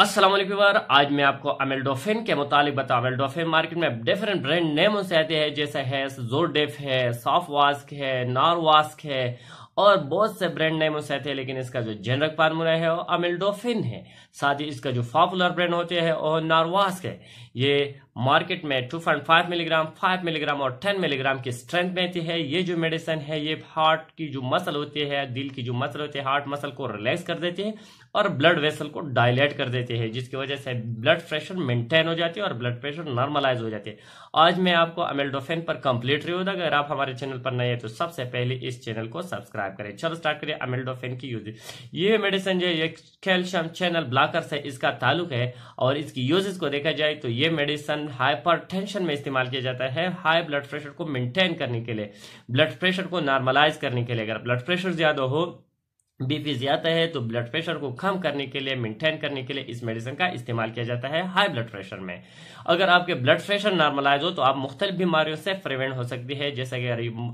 असलम आज मैं आपको अमेलडोफिन के मुतालिक बताऊँ अमेलडोफिन मार्केट में डिफरेंट ब्रांड नेम से आते हैं जैसे है जोरडेफ है सॉफ्ट वास्क है नार वास्क है और बहुत से ब्रांड नेम उसे है लेकिन इसका जो जेनरक फार्मूला है वो अमिलडोफिन है साथ ही इसका जो पॉपुलर ब्रांड होते हैं वो नारवास है ये मार्केट में 2.5 मिलीग्राम 5 मिलीग्राम और 10 मिलीग्राम की स्ट्रेंथ में थी है ये जो मेडिसिन है ये हार्ट की जो मसल होती है दिल की जो मसल होती है हार्ट मसल को रिलैक्स कर देती है और ब्लड वेसल को डायलेट कर देती है जिसकी वजह से ब्लड प्रेशर मेंटेन हो जाती है और ब्लड प्रेशर नॉर्मलाइज हो जाती है आज मैं आपको अमेल्डोफेन पर कंप्लीट रिव्यू दूंगा अगर आप हमारे चैनल पर नए हैं तो सबसे पहले इस चैनल को सब्सक्राइब सब्सक्राइब करें चलो स्टार्ट करें अमेल्डोफेन की यूज ये मेडिसिन जो है कैल्शियम चैनल ब्लॉकर्स है इसका ताल्लुक है और इसकी यूजेस को देखा जाए तो ये मेडिसिन हाइपर में इस्तेमाल किया जाता है हाई ब्लड प्रेशर को मेंटेन करने के लिए ब्लड प्रेशर को नॉर्मलाइज करने के लिए अगर ब्लड प्रेशर ज्यादा हो बीपी ज्यादा है तो ब्लड प्रेशर को कम करने के लिए मेंटेन करने के लिए इस मेडिसिन का इस्तेमाल किया जाता है हाई ब्लड प्रेशर में अगर आपके ब्लड प्रेशर नॉर्मलाइज हो तो आप मुख्तलिफ बीमारियों से प्रिवेंट हो सकती है जैसे कि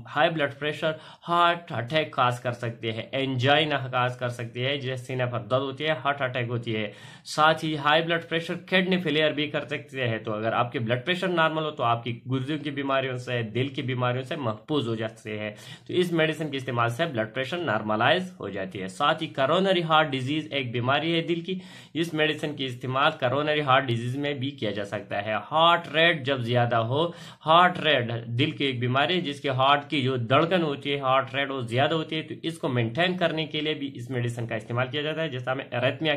high blood pressure heart attack cause कर सकती है एंजाइना काज कर सकती है जैसे सीने पर दर्द होती है हार्ट अटैक होती है साथ ही high blood pressure kidney failure भी कर सकती है तो अगर आपके ब्लड प्रेशर नॉर्मल हो तो आपकी गुर्दों की बीमारियों से दिल की बीमारियों से महफूज हो जाते हैं तो इस मेडिसिन के इस्तेमाल से ब्लड प्रेशर नॉर्मलाइज हो जाती है करती है साथ ही करोनरी हार्ट डिजीज एक बीमारी है दिल की इस मेडिसिन की इस्तेमाल करोनरी हार्ट डिजीज में भी किया जा सकता है हार्ट रेट जब ज्यादा हो हार्ट रेट दिल की एक बीमारी है जिसके हार्ट की जो धड़कन होती है हार्ट रेट वो ज्यादा होती है तो इसको मेंटेन करने के लिए भी इस मेडिसिन का इस्तेमाल किया जाता है जैसा हमें एरेथमिया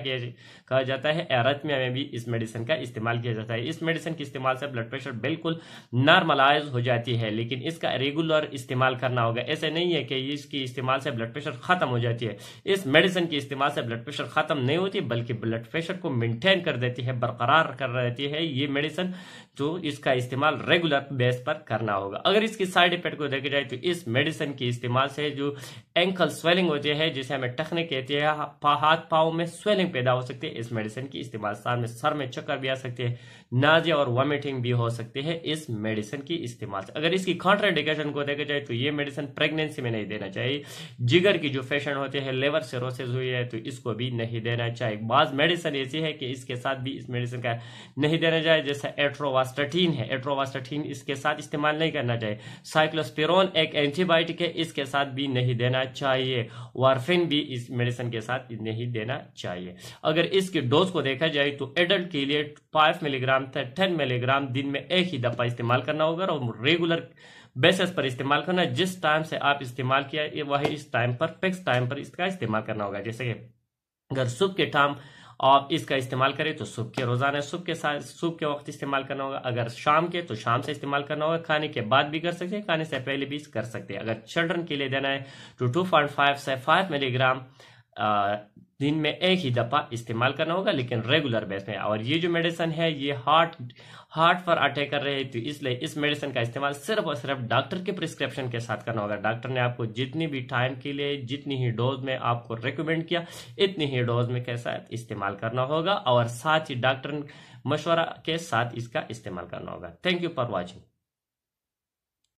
कहा जाता है एरेथमिया में भी इस मेडिसिन का इस्तेमाल किया जाता है इस मेडिसिन के इस्तेमाल से ब्लड प्रेशर बिल्कुल नॉर्मलाइज हो जाती है लेकिन इसका रेगुलर इस्तेमाल करना होगा ऐसे नहीं है कि इसकी इस्तेमाल से ब्लड प्रेशर खत्म हो जाती है इस मेडिसिन के इस्तेमाल से ब्लड प्रेशर ख़त्म नहीं होती बल्कि ब्लड प्रेशर को मेंटेन कर देती है बरकरार कर रहती है ये मेडिसिन तो इसका इस्तेमाल रेगुलर बेस पर करना होगा अगर इसकी साइड इफेक्ट को देखा जाए तो इस मेडिसिन के इस्तेमाल से जो एंकल स्वेलिंग होती है जिसे हमें टखने कहते हैं हाथ पाओ में स्वेलिंग पैदा हो सकती है इस मेडिसिन के इस्तेमाल साथ में सर में चक्कर भी आ सकते हैं नाजिया और वॉमिटिंग भी हो सकती है इस मेडिसिन की इस्तेमाल से अगर इसकी कॉन्ट्राइडिकेशन को देखा जाए तो ये मेडिसिन प्रेगनेंसी में नहीं देना चाहिए जिगर की जो फैशन होते हैं लेवर सिरोसिस हुई है तो इसको भी नहीं देना चाहिए बाज़ मेडिसिन ऐसी है कि इसके साथ भी इस मेडिसिन का नहीं देना चाहिए जैसे एट्रोवास्टटीन है एट्रोवास्टटीन इसके साथ इस्तेमाल नहीं करना चाहिए साइक्लोस्पिरोन एक एंटीबायोटिक है इसके साथ भी नहीं देना चाहिए वार्फिन भी इस मेडिसिन के साथ नहीं देना चाहिए अगर इसके डोज को देखा जाए तो एडल्ट के लिए फाइव मिलीग्राम था टेन मिलीग्राम दिन में एक ही दफ़ा इस्तेमाल करना होगा और रेगुलर बेसिस पर इस्तेमाल करना जिस टाइम से आप इस्तेमाल किया वही इस टाइम पर फिक्स टाइम पर इसका इसका इस्तेमाल करना होगा जैसे कि अगर सुबह के टाइम आप इसका इस्तेमाल करें तो सुबह के रोजाना सुबह के साथ सुबह के वक्त इस्तेमाल करना होगा अगर शाम के तो शाम से इस्तेमाल करना होगा खाने के बाद भी कर सकते हैं खाने से पहले भी कर सकते हैं अगर चिल्ड्रन के लिए देना है तो टू पॉइंट फाइव से फाइव मिलीग्राम दिन में एक ही दफ़ा इस्तेमाल करना होगा लेकिन रेगुलर बेस में और ये जो मेडिसन है ये हार्ट हार्ट पर अटैक कर रहे हैं तो इसलिए इस मेडिसन का इस्तेमाल सिर्फ और सिर्फ डॉक्टर के प्रिस्क्रिप्शन के साथ करना होगा डॉक्टर ने आपको जितनी भी टाइम के लिए जितनी ही डोज में आपको रिकमेंड किया इतनी ही डोज में कैसा इस्तेमाल करना होगा और साथ ही डॉक्टर मशवरा के साथ इसका इस्तेमाल करना होगा थैंक यू फॉर वॉचिंग